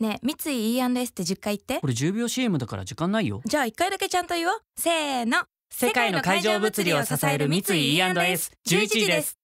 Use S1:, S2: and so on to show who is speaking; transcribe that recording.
S1: ね三井 E&S って10回言って
S2: これ10秒 CM だから時間ないよ
S1: じゃあ1回だけちゃんと言おうせーの
S2: 世界の海上物理を支える三井 E&S11 時です